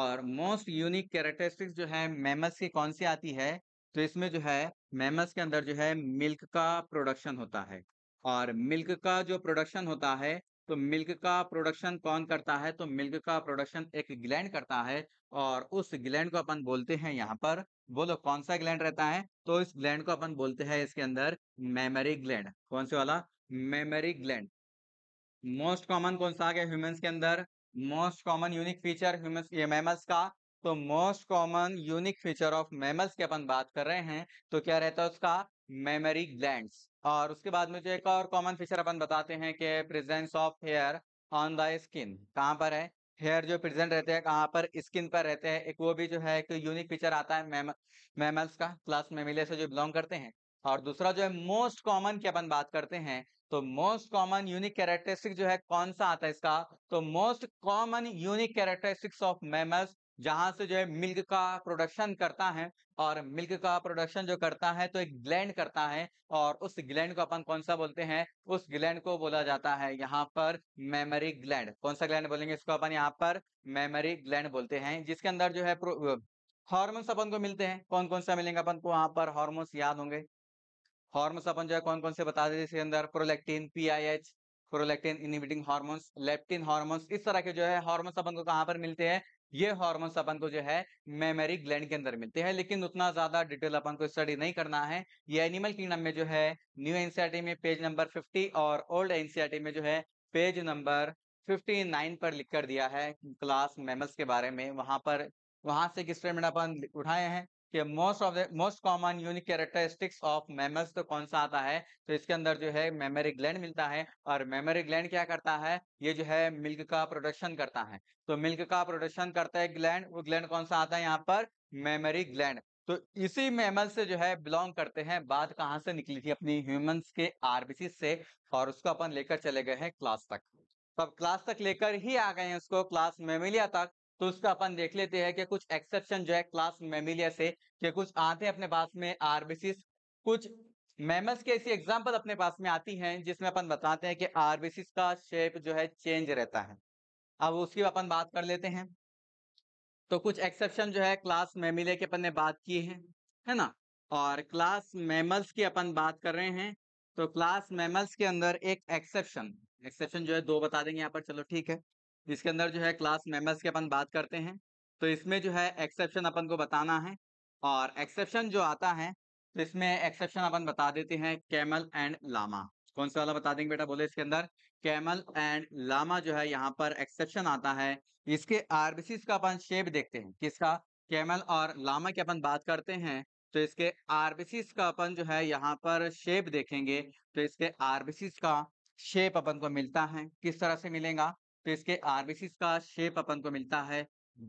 और मोस्ट यूनिक कैरेक्टरिस्टिक्स जो है मेमस की कौन सी आती है तो इसमें जो है मेमस के अंदर जो है मिल्क का प्रोडक्शन होता है और मिल्क का जो प्रोडक्शन होता है तो मिल्क का प्रोडक्शन कौन करता है तो मिल्क का प्रोडक्शन एक ग्लैंड करता है और उस ग्लैंड को अपन बोलते हैं यहाँ पर बोलो कौन सा ग्लैंड रहता है तो इस ग्लैंड को अपन बोलते हैं इसके अंदर मेमरी ग्लैंड कौन से वाला मेमरी ग्लैंड मोस्ट कॉमन कौन सा आ गया ह्यूमंस के अंदर most common unique feature humans ये मैमल्स का तो most common unique feature of mammals की अपन बात कर रहे हैं तो क्या रहता है उसका मेमरी ग्लैंड और उसके बाद में जो एक और कॉमन फीचर अपन बताते हैं कि presence of hair on the skin कहाँ पर है हेयर जो प्रेजेंट रहते हैं कहाँ पर स्किन पर रहते हैं एक वो भी जो है एक यूनिक फीचर आता है मेमल्स का क्लास मेमिले से जो बिलोंग करते हैं और दूसरा जो है मोस्ट कॉमन की अपन बात करते हैं तो मोस्ट कॉमन यूनिक कैरेक्टरिस्टिक जो है कौन सा आता है इसका तो most common unique characteristics of mammals जहाँ से जो है मिल्क का प्रोडक्शन करता है और मिल्क का प्रोडक्शन जो करता है तो एक ग्लैंड करता है और उस ग्लैंड को अपन कौन सा बोलते हैं उस ग्लैंड को बोला जाता है यहाँ पर मेमरी ग्लैंड कौन सा ग्लैंड बोलेंगे इसको अपन यहाँ पर मेमरी ग्लैंड बोलते हैं जिसके अंदर जो है हॉर्मोन्स अपन को मिलते हैं कौन कौन सा मिलेंगे अपन को वहां पर हॉर्मोन्स याद होंगे हॉर्मोन्स अपन जो है कौन कौन से बता देते इसके अंदर prolactin PIH prolactin inhibiting hormones leptin hormones इस तरह के जो है हार्मोन्स अपन को कहाँ पर मिलते हैं ये हॉर्मोन्स अपन को जो है मेमरी ग्लैंड के अंदर मिलते हैं लेकिन उतना ज्यादा डिटेल अपन को स्टडी नहीं करना है ये एनिमल किंगडम में जो है न्यू एनसीआरटी में पेज नंबर 50 और ओल्ड एनसीआरटी में जो है पेज नंबर 59 पर लिख कर दिया है क्लास मेमल्स के बारे में वहां पर वहां से किस अपन उठाए हैं कि most of the most common unique characteristics of mammals तो कौन सा आता है तो इसके अंदर जो है मेमोरी ग्लैंड मिलता है और मेमोरी ग्लैंड क्या करता है ये जो है मिल्क का प्रोडक्शन करता है तो मिल्क का प्रोडक्शन करता है ग्लैंड वो ग्लैंड कौन सा आता है यहाँ पर मेमोरी ग्लैंड तो इसी मेमल से जो है बिलोंग करते हैं बात कहाँ से निकली थी अपनी ह्यूमंस के आरबीसी से और उसको अपन लेकर चले गए हैं क्लास तक तो अब क्लास तक लेकर ही आ गए हैं उसको क्लास मेमिलिया तक तो उसका अपन देख लेते हैं कि कुछ एक्सेप्शन जो है क्लास मेमिलिया से कि कुछ आते हैं अपने पास में आरबीसीस कुछ मेमस के ऐसी एग्जाम्पल अपने पास में आती हैं जिसमें अपन बताते हैं कि आरबीसीस का शेप जो है चेंज रहता है अब उसकी अपन बात कर लेते हैं तो कुछ एक्सेप्शन जो है क्लास मेमिलिया के अपन ने बात की है है ना और क्लास मेमल्स की अपन बात कर रहे हैं तो क्लास मेमल्स के अंदर एक एक्सेप्शन एक्सेप्शन जो है दो बता देंगे यहाँ पर चलो ठीक है जिसके अंदर जो है क्लास मेम्बर्स की अपन बात करते हैं तो इसमें जो है एक्सेप्शन अपन को बताना है और एक्सेप्शन जो आता है तो इसमें एक्सेप्शन अपन बता देते हैं कैमल एंड लामा कौन सा वाला बता देंगे बेटा बोले इसके अंदर कैमल एंड लामा जो है यहाँ पर एक्सेप्शन आता है इसके आरबीसी का अपन शेप देखते हैं किसका कैमल और लामा की अपन बात करते हैं तो इसके आरबीसी का अपन जो है यहाँ पर शेप देखेंगे तो इसके आरबीसी का शेप अपन को मिलता है किस तरह से मिलेगा तो इसके आरबीसी का शेप अपन को मिलता है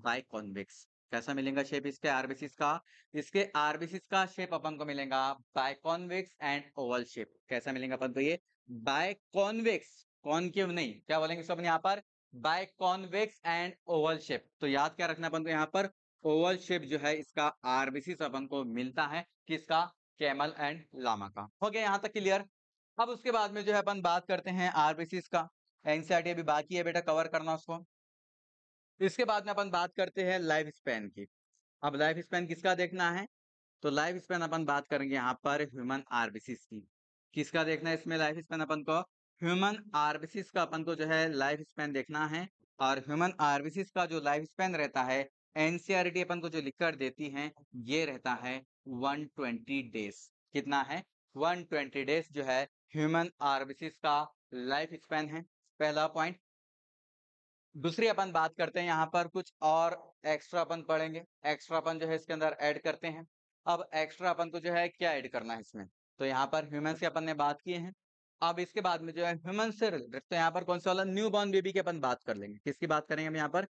बाई कॉन्वेक्स कैसा मिलेगा शेप इसके आरबीसी का इसके आरबीसी का शेप अपन को मिलेगा biconvex and oval shape कैसा मिलेगा अपन को ये बाय बायकॉन्वेक्स कॉन्केव नहीं क्या बोलेंगे इसको अपन यहाँ पर biconvex and oval shape तो याद क्या रखना अपन को यहाँ पर ओवल शेप जो है इसका आरबीसीस अपन को मिलता है किसका कैमल एंड लामा का हो गया यहाँ तक क्लियर अब उसके बाद में जो है अपन बात करते हैं आरबीसी का एनसीआरटी अभी बाकी है बेटा कवर करना उसको इसके बाद में अपन बात करते हैं लाइफ स्पेन की अब लाइफ स्पेन किसका देखना है तो लाइफ स्पेन अपन बात करेंगे यहाँ पर ह्यूमन आरबीसीस की किसका देखना है इसमें लाइफ स्पेन अपन को ह्यूमन आरबीसीस का अपन को जो है लाइफ स्पेन देखना है और ह्यूमन आरबीसीस का जो लाइफ स्पेन रहता है एनसीआरटी अपन को जो कर देती है ये रहता है ट्वेंटी डेज कितना है ट्वेंटी डेज जो है ह्यूमन आरबीसीस का लाइफ स्पेन है पहला पॉइंट दूसरी अपन बात करते हैं यहाँ पर कुछ और एक्स्ट्रा अपन पढ़ेंगे एक्स्ट्रा अपन जो है इसके अंदर ऐड करते हैं अब एक्स्ट्रा अपन को जो है क्या ऐड करना है इसमें तो यहाँ पर ह्यूमंस की अपन ने बात किए हैं अब इसके बाद में जो है ह्यूमन से रिलेटेड तो यहाँ पर कौन सा वाला न्यू बॉर्न बेबी की अपन बात कर लेंगे किसकी बात करेंगे हम यहाँ पर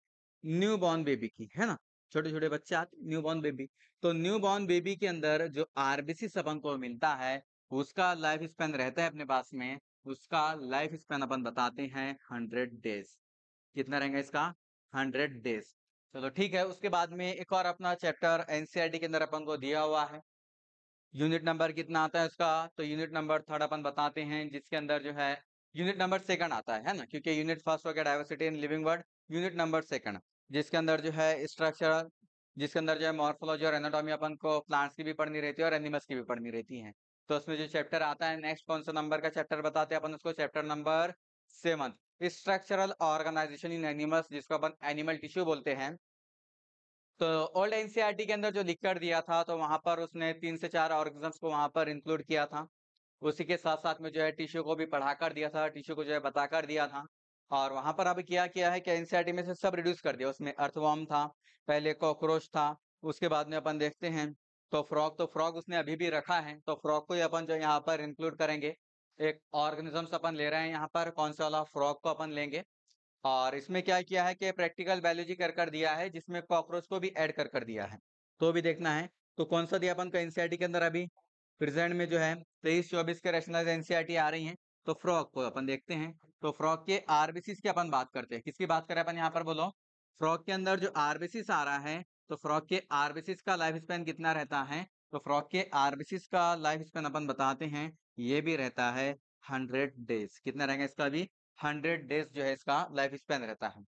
न्यू बॉर्न बेबी की है ना छोटे छोटे बच्चे आते न्यू बॉर्न बेबी तो न्यू बॉर्न बेबी के अंदर जो आरबीसी अपन को मिलता है उसका लाइफ स्पेन रहता है अपने पास में उसका लाइफ स्पेन अपन बताते हैं हंड्रेड डेज कितना रहेगा इसका हंड्रेड डेज चलो ठीक है उसके बाद में एक और अपना चैप्टर एनसीईआरटी e के अंदर अपन को दिया हुआ है यूनिट नंबर कितना आता है उसका तो यूनिट नंबर थर्ड अपन बताते हैं जिसके अंदर जो है यूनिट नंबर सेकंड आता है है ना क्योंकि यूनिट फर्स्ट हो गया diversity in living world unit number second जिसके अंदर जो है स्ट्रक्चरल जिसके अंदर जो है मॉर्फोलॉजी और एनाटॉमी अपन को प्लांट्स की भी पढ़नी रहती है और एनिमल्स की भी पढ़नी रहती है तो उसमें जो चैप्टर आता है नेक्स्ट कौन सा नंबर का चैप्टर बताते हैं अपन उसको chapter number seven structural organisation in animals जिसको अपन एनिमल टिश्यू बोलते हैं तो ओल्ड एनसीईआरटी e के अंदर जो लिख कर दिया था तो वहां पर उसने तीन से चार ऑर्गेनिजम्स को वहां पर इंक्लूड किया था उसी के साथ साथ में जो है टिश्यू को भी पढ़ा कर दिया था टिश्यू को जो है बता कर दिया था और वहां पर अब क्या किया है कि एनसीआरटी e में से सब रिड्यूस कर दिया उसमें अर्थवॉर्म था पहले कॉकरोच था उसके बाद में अपन देखते हैं तो फ्रॉग तो फ्रॉग उसने अभी भी रखा है तो फ्रॉग को ही अपन जो यहाँ पर इंक्लूड करेंगे एक ऑर्गेनिजम्स अपन ले रहे हैं यहाँ पर कौन सा वाला फ्रॉग को अपन लेंगे और इसमें क्या किया है कि प्रैक्टिकल बायोलॉजी कर कर दिया है जिसमें कॉकरोच को भी एड कर कर दिया है तो भी देखना है तो कौन सा दिया अपन का एनसीआरटी के अंदर अभी प्रेजेंट में जो है तेईस चौबीस के रेशनल एनसीआरटी आ रही है तो फ्रॉग को अपन देखते हैं तो फ्रॉग के आरबीसी की अपन बात करते हैं किसकी बात करें अपन यहाँ पर बोलो फ्रॉग के अंदर जो आरबीसी आ रहा है तो फ्रॉक के आरबीसी का लाइफ स्पेन कितना रहता है तो फ्रॉक के आरबीसी का लाइफ स्पेन अपन बताते हैं ये भी रहता है हंड्रेड डेज कितना रहेगा इसका भी हंड्रेड डेज जो है इसका लाइफ स्पेन रहता है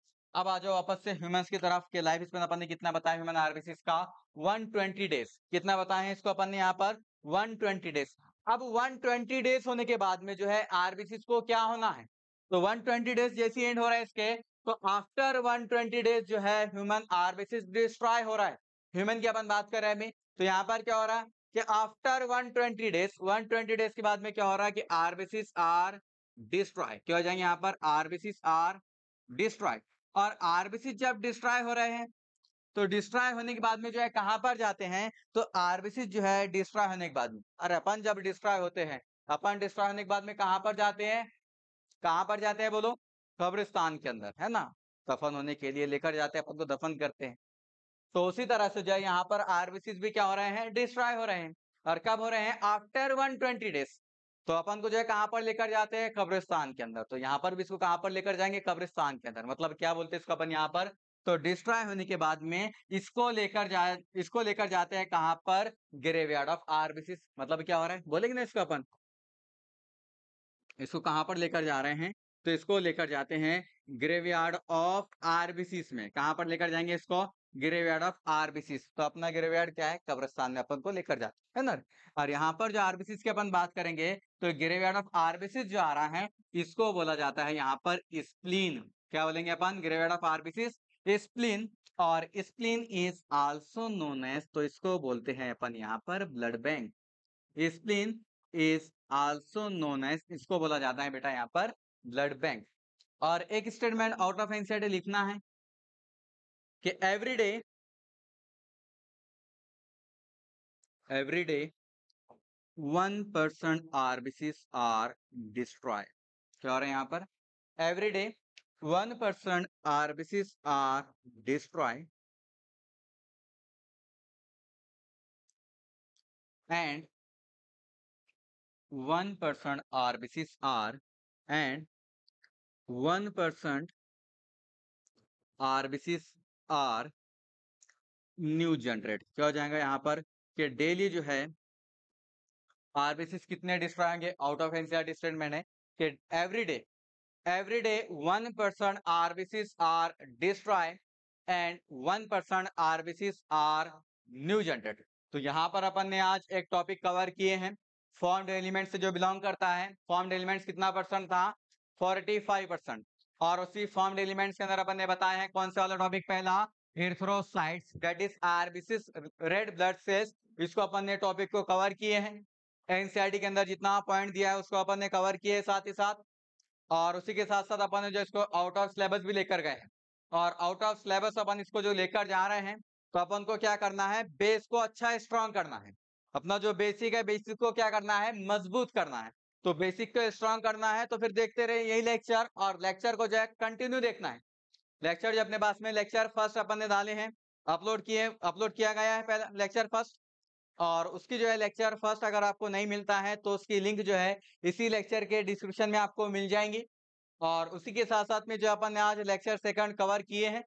अब आ जाओ वापस से ह्यूमन की तरफ के लाइफ स्पेन अपन ने कितना बताया ह्यूमन आरबीसी का 120 डेज कितना बताया है इसको अपन ने यहाँ पर 120 डेज अब 120 डेज होने के बाद में जो है आरबीसी को क्या होना है तो 120 डेज जैसी एंड हो रहा है इसके तो आफ्टर 120 डेज जो है ह्यूमन आरबीसी डिस्ट्रॉय हो रहा है ह्यूमन की अपन बात कर रहे हैं अभी तो यहाँ पर क्या हो रहा है कि आफ्टर 120 डेज 120 डेज के बाद में क्या हो रहा है कि आरबीसी आर डिस्ट्रॉय क्या हो जाएंगे यहाँ पर आरबीसी आर डिस्ट्रॉय और आरबीसी जब डिस्ट्रॉय हो रहे हैं तो डिस्ट्रॉय होने के बाद में जो है कहां पर जाते हैं तो आरबीसी जो है डिस्ट्रॉय होने के बाद में और अपन जब डिस्ट्रॉय होते हैं अपन डिस्ट्रॉय होने के बाद में कहां पर जाते हैं कहाँ पर जाते हैं बोलो कब्रिस्तान के अंदर है ना दफन होने के लिए लेकर जाते हैं अपन को दफन करते हैं तो उसी तरह से जो है यहाँ पर आरबीसी भी क्या हो रहे हैं डिस्ट्रॉय हो रहे हैं और कब हो रहे हैं आफ्टर ट्वेंटी डेज तो अपन को जो है कहां पर लेकर जाते हैं कब्रिस्तान के अंदर तो यहाँ पर भी इसको कहां पर लेकर जाएंगे कब्रिस्तान के अंदर मतलब क्या बोलते हैं इसको अपन यहाँ पर तो डिस्ट्रॉय होने के बाद में इसको लेकर जा इसको लेकर जाते हैं कहां पर ग्रेवयार्ड ऑफ आरबीसी मतलब क्या हो रहा है बोलेंगे ना इसको अपन इसको कहाँ पर लेकर जा रहे हैं तो इसको लेकर जाते हैं ग्रेवयार्ड ऑफ आरबीसीस में कहाँ पर लेकर जाएंगे इसको ग्रेवयार्ड ऑफ आरबीसीस तो अपना ग्रेवयार्ड क्या है कब्रस्तान में अपन को लेकर जाते हैं ना और यहाँ पर जो आरबीसी की अपन बात करेंगे तो ग्रेवयार्ड ऑफ आरबीसीस जो आ रहा है इसको बोला जाता है यहाँ पर स्प्लीन क्या बोलेंगे अपन ग्रेवयार्ड ऑफ आरबीसीस स्प्लीन और spleen is also known as तो इसको बोलते हैं अपन यहाँ पर blood bank spleen is also known as इसको बोला जाता है बेटा यहाँ पर ब्लड बैंक और एक स्टेटमेंट आउट ऑफ एनसीआर लिखना है कि every day every day one percent RBCs are destroy क्या हो रहा है यहां पर every day one percent RBCs are destroy and 1 percent R, which is R, and 1 percent R, which is R, new generate क्या हो जाएगा यहाँ पर कि डेली जो है आर बेसिस कितने डिस्ट्रॉय होंगे आउट ऑफ एनसीआर डिस्टेंट मैंने कि every day every day one percent RBCs are destroy and one percent RBCs are new generate तो यहाँ पर अपन ने आज एक टॉपिक कवर किए हैं फॉर्म्ड एलिमेंट से जो बिलोंग करता है फॉर्म्ड एलिमेंट्स कितना परसेंट था 45 परसेंट और उसी फॉर्म्ड एलिमेंट्स के अंदर अपन ने बताया है कौन सा वाला टॉपिक पहला इज रेड ब्लड सेल्स इसको अपन ने टॉपिक को कवर किए हैं एनसीआरटी के अंदर जितना पॉइंट दिया है उसको अपन ने कवर किए है साथ ही साथ और उसी के साथ साथ अपन ने जो इसको आउट ऑफ सिलेबस भी लेकर गए और आउट ऑफ सिलेबस अपन इसको जो लेकर जा रहे हैं तो अपन को क्या करना है बेस को अच्छा स्ट्रांग करना है अपना जो बेसिक है बेसिक को क्या करना है मजबूत करना है तो बेसिक को स्ट्रांग करना है तो फिर देखते रहे यही लेक्चर और लेक्चर को जो है कंटिन्यू देखना है लेक्चर जो अपने पास में लेक्चर फर्स्ट अपन ने डाले हैं अपलोड किए अपलोड किया गया है पहला लेक्चर फर्स्ट और उसकी जो है लेक्चर फर्स्ट अगर आपको नहीं मिलता है तो उसकी लिंक जो है इसी लेक्चर के डिस्क्रिप्शन में आपको मिल जाएंगी और उसी के साथ साथ में जो अपन ने आज लेक्चर सेकंड कवर किए हैं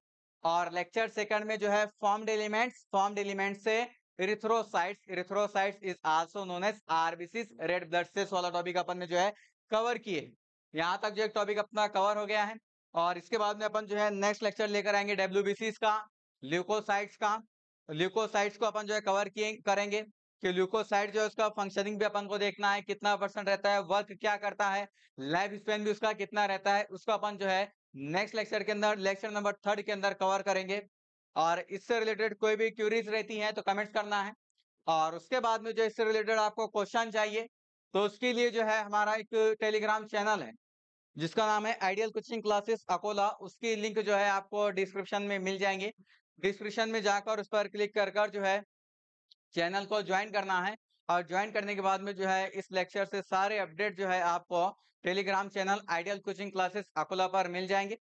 और लेक्चर सेकंड में जो है फॉर्म्ड एलिमेंट्स फॉर्म्ड एलिमेंट्स से erythrocytes erythrocytes is also known as RBC red blood cells वाला टॉपिक अपन ने जो है कवर किए यहाँ तक जो एक टॉपिक अपना कवर हो गया है और इसके बाद में अपन जो है नेक्स्ट लेक्चर लेकर आएंगे डब्ल्यू का ल्यूकोसाइट्स का ल्यूकोसाइट्स को अपन जो है कवर किए करेंगे कि ल्यूकोसाइट जो है उसका फंक्शनिंग भी अपन को देखना है कितना परसेंट रहता है वर्क क्या करता है लाइफ स्पेन भी उसका कितना रहता है उसको अपन जो है नेक्स्ट लेक्चर के अंदर लेक्चर नंबर थर्ड के अंदर कवर करेंगे और इससे रिलेटेड कोई भी क्यूरीज रहती है तो कमेंट करना है और उसके बाद में जो इससे रिलेटेड आपको क्वेश्चन चाहिए तो उसके लिए जो है हमारा एक टेलीग्राम चैनल है जिसका नाम है आइडियल कोचिंग क्लासेस अकोला उसकी लिंक जो है आपको डिस्क्रिप्शन में मिल जाएंगे डिस्क्रिप्शन में जाकर उस पर क्लिक कर कर जो है चैनल को ज्वाइन करना है और ज्वाइन करने के बाद में जो है इस लेक्चर से सारे अपडेट जो है आपको Telegram channel ideal coaching classes Akola पर मिल जाएंगे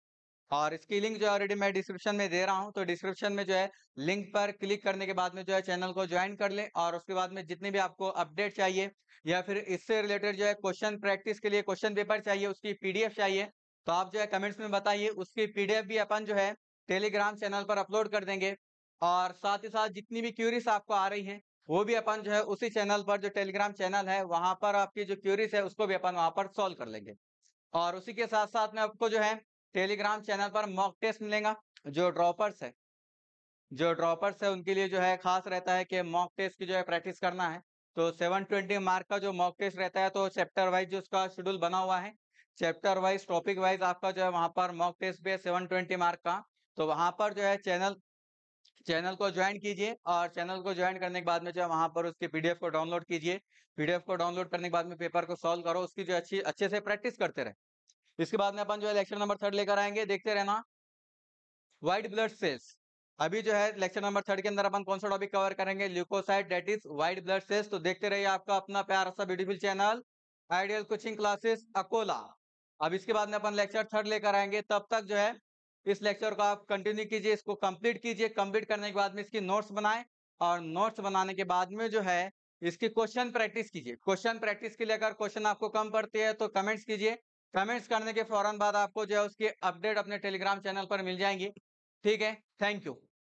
और इसकी लिंक जो है ऑलरेडी मैं डिस्क्रिप्शन में दे रहा हूँ तो डिस्क्रिप्शन में जो है लिंक पर क्लिक करने के बाद में जो है चैनल को ज्वाइन कर लें और उसके बाद में जितने भी आपको अपडेट चाहिए या फिर इससे रिलेटेड जो है क्वेश्चन प्रैक्टिस के लिए क्वेश्चन पेपर चाहिए उसकी पीडीएफ चाहिए तो आप जो है कमेंट्स में बताइए उसकी पीडीएफ भी अपन जो है टेलीग्राम चैनल पर अपलोड कर देंगे और साथ ही साथ जितनी भी क्यूरीज आपको आ रही है वो भी अपन जो है उसी चैनल पर जो टेलीग्राम चैनल है वहां पर आपकी जो क्यूरीज है उसको भी अपन वहां पर सॉल्व कर लेंगे और उसी के साथ साथ में आपको जो है टेलीग्राम चैनल पर मॉक टेस्ट मिलेगा जो ड्रॉपर्स है जो ड्रॉपर्स है उनके लिए जो है खास रहता है कि मॉक टेस्ट की जो है प्रैक्टिस करना है तो 720 मार्क का जो मॉक टेस्ट रहता है तो चैप्टर वाइज जो उसका शेड्यूल बना हुआ है चैप्टर वाइज टॉपिक वाइज आपका जो है वहां पर मॉक टेस्ट भी है 720 मार्क का तो वहां पर जो है चैनल चैनल को ज्वाइन कीजिए और चैनल को ज्वाइन करने के बाद में जो है वहां पर उसकी पीडीएफ को डाउनलोड कीजिए पीडीएफ को डाउनलोड करने के बाद में पेपर को सॉल्व करो उसकी जो अच्छी अच्छे से प्रैक्टिस करते रहे इसके बाद में अपन जो है लेक्चर नंबर थर्ड लेकर आएंगे देखते रहना व्हाइट ब्लड सेल्स अभी जो है लेक्चर नंबर थर्ड के अंदर अपन कौन सा टॉपिक कवर करेंगे leucocyte that is white blood cells तो देखते रहिए आपका अपना प्यारा सा beautiful channel ideal coaching classes Akola अब इसके बाद में अपन लेक्चर थर्ड लेकर आएंगे तब तक जो है इस लेक्चर को आप कंटिन्यू कीजिए इसको कंप्लीट कीजिए कंप्लीट करने के बाद में इसकी नोट्स बनाए और नोट्स बनाने के बाद में जो है इसकी क्वेश्चन प्रैक्टिस कीजिए क्वेश्चन प्रैक्टिस के लिए अगर क्वेश्चन आपको कम पड़ती है तो कमेंट्स कीजिए कमेंट्स करने के फौरन बाद आपको जो है उसकी अपडेट अपने टेलीग्राम चैनल पर मिल जाएंगी ठीक है थैंक यू